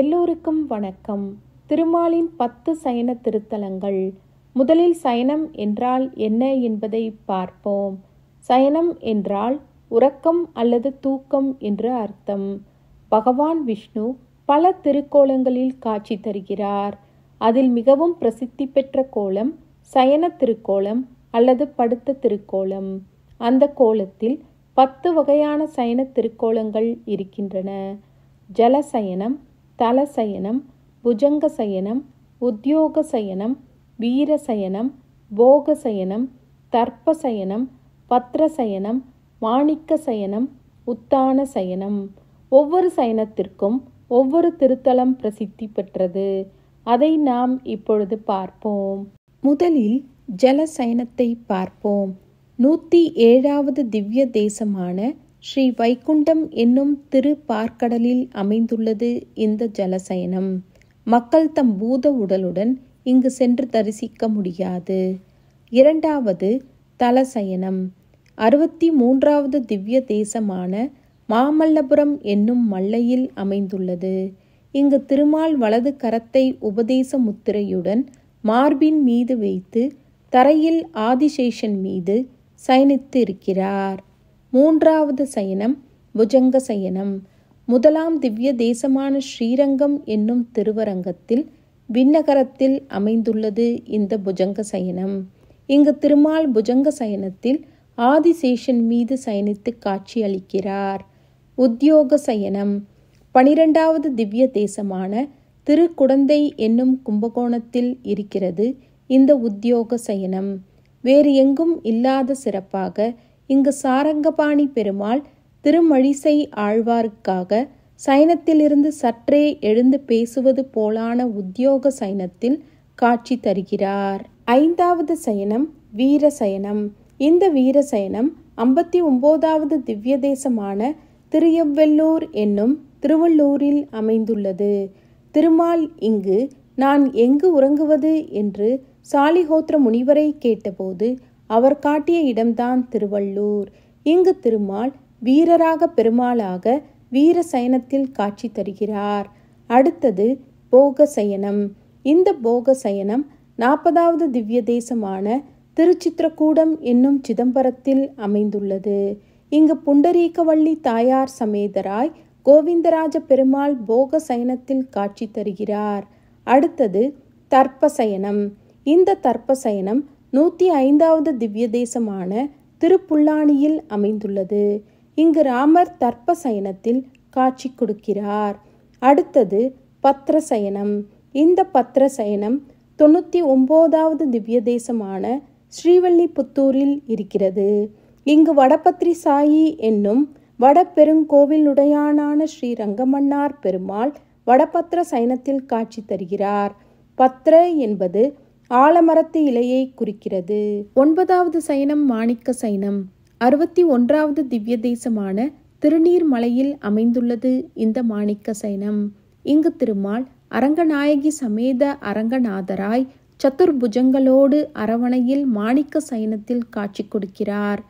எல்லோருக்கும் வணக்கம் திருமாலின் பத்து சயன திருத்தலங்கள் முதலில் சயனம் என்றால் என்ன என்பதை பார்ப்போம் சயனம் என்றால் உறக்கம் அல்லது தூக்கம் என்று அர்த்தம் பகவான் விஷ்ணு பல திருக்கோலங்களில் காட்சி தருகிறார் அதில் மிகவும் பிரசித்தி பெற்ற கோலம் சயன திருக்கோலம் அல்லது படுத்த திருக்கோலம் அந்த கோலத்தில் பத்து வகையான சயன திருக்கோலங்கள் இருக்கின்றன ஜலசயனம் தலசயனம் போக சயனம் வீரசயனம் சயனம் தர்ப்பசயனம் பத்ரசயனம் மாணிக்க சயனம் உத்தான சயனம் ஒவ்வொரு சயனத்திற்கும் ஒவ்வொரு திருத்தலம் பிரசித்தி பெற்றது அதை நாம் இப்பொழுது பார்ப்போம் முதலில் ஜலசயனத்தை பார்ப்போம் நூற்றி ஏழாவது திவ்ய தேசமான ஸ்ரீ வைகுண்டம் என்னும் திரு பார்க்கடலில் அமைந்துள்ளது இந்த ஜலசயனம் மக்கள் தம் பூத உடலுடன் இங்கு சென்று தரிசிக்க முடியாது இரண்டாவது தலசயனம் அறுபத்தி மூன்றாவது திவ்ய தேசமான மாமல்லபுரம் என்னும் மல்லையில் அமைந்துள்ளது இங்கு திருமால் வலது கரத்தை உபதேச முத்திரையுடன் மார்பின் மீது வைத்து தரையில் ஆதிசேஷன் மீது சயனித்து இருக்கிறார் மூன்றாவது சயனம் புஜங்க சயனம் முதலாம் திவ்ய தேசமான ஸ்ரீரங்கம் என்னும் திருவரங்கத்தில் விண்ணகரத்தில் அமைந்துள்ளது இந்த புஜங்க சயனம் இங்கு திருமால் புஜங்க சயனத்தில் ஆதிசேஷன் மீது சயனித்து காட்சி அளிக்கிறார் உத்தியோக சயனம் பனிரெண்டாவது திவ்ய தேசமான திருக்குடந்தை என்னும் கும்பகோணத்தில் இருக்கிறது இந்த உத்தியோக சயனம் வேறு எங்கும் இல்லாத சிறப்பாக இங்கு சாரங்கபாணி பெருமாள் திருமழிசை ஆழ்வாருக்காக சைனத்திலிருந்து சற்றே எழுந்து பேசுவது போலான உத்தியோக சைனத்தில் காட்சி தருகிறார் ஐந்தாவது சயனம் வீர சயனம் இந்த வீர சயனம் ஐம்பத்தி ஒம்போதாவது திவ்ய தேசமான திருயவ்வெல்லூர் என்னும் திருவள்ளூரில் அமைந்துள்ளது திருமால் இங்கு நான் எங்கு உறங்குவது என்று சாலிஹோத்திர முனிவரை கேட்டபோது அவர் காட்டிய இடம்தான் திருவள்ளூர் இங்கு திருமால் வீரராக பெருமாளாக வீர சயனத்தில் காட்சி தருகிறார் அடுத்தது போக சயனம் இந்த போக சயனம் நாற்பதாவது திவ்ய தேசமான திருச்சித்திரக்கூடம் என்னும் சிதம்பரத்தில் அமைந்துள்ளது இங்கு புண்டரீகவள்ளி தாயார் சமேதராய் கோவிந்தராஜ பெருமாள் போக சயனத்தில் காட்சி தருகிறார் அடுத்தது தர்ப்பசயனம் இந்த தர்ப்பசயனம் நூற்றி ஐந்தாவது திவ்ய தேசமான திருப்புல்லானியில் அமைந்துள்ளது இங்கு ராமர் தர்ப்ப சயனத்தில் காட்சி கொடுக்கிறார் அடுத்தது சயனம் இந்த சயனம் தொண்ணூற்றி ஒம்போதாவது திவ்ய தேசமான ஸ்ரீவல்லிபுத்தூரில் இருக்கிறது இங்கு வடபத்ரி சாயி என்னும் வடபெருங்கோவிலுடையானான ஸ்ரீ ரங்கமன்னார் பெருமாள் வடபத்ர சைனத்தில் காட்சி தருகிறார் பத்ர என்பது ஆலமரத்து இலையை குறிக்கிறது ஒன்பதாவது சைனம் மாணிக்க சைனம் அறுபத்தி ஒன்றாவது திவ்ய தேசமான திருநீர் மலையில் அமைந்துள்ளது இந்த மாணிக்க சைனம் இங்கு திருமால் அரங்கநாயகி சமேத அரங்கநாதராய் சத்துர்புஜங்களோடு அரவணையில் மாணிக்க சைனத்தில் காட்சி கொடுக்கிறார்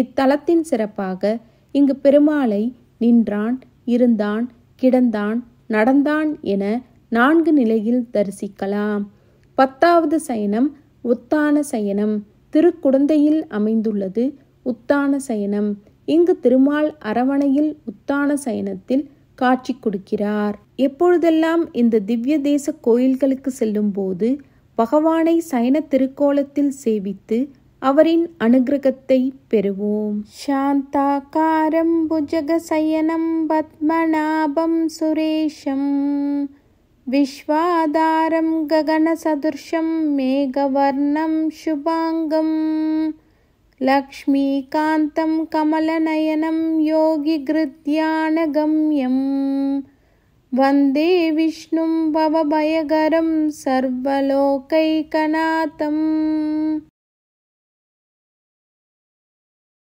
இத்தலத்தின் சிறப்பாக இங்கு பெருமாளை நின்றான் இருந்தான் கிடந்தான் நடந்தான் என நான்கு நிலையில் தரிசிக்கலாம் பத்தாவது சயனம் உத்தான சயனம் திருக்குடந்தையில் அமைந்துள்ளது உத்தான சயனம் இங்கு திருமால் அரவணையில் உத்தான சயனத்தில் காட்சி கொடுக்கிறார் எப்பொழுதெல்லாம் இந்த திவ்ய தேச கோயில்களுக்கு செல்லும் போது பகவானை சயன திருக்கோலத்தில் சேவித்து அவரின் அனுகிரகத்தை பெறுவோம் சாந்தாக்காரம் புஜக சயனம் பத்மநாபம் சுரேஷம் विश्वादारं गगनसदृशं मेघवर्णं शुभाङ्गं लक्ष्मीकान्तं कमलनयनं योगिगृद्यानगम्यम् वन्दे विष्णुं भवभयगरं सर्वलोकैकनाथम्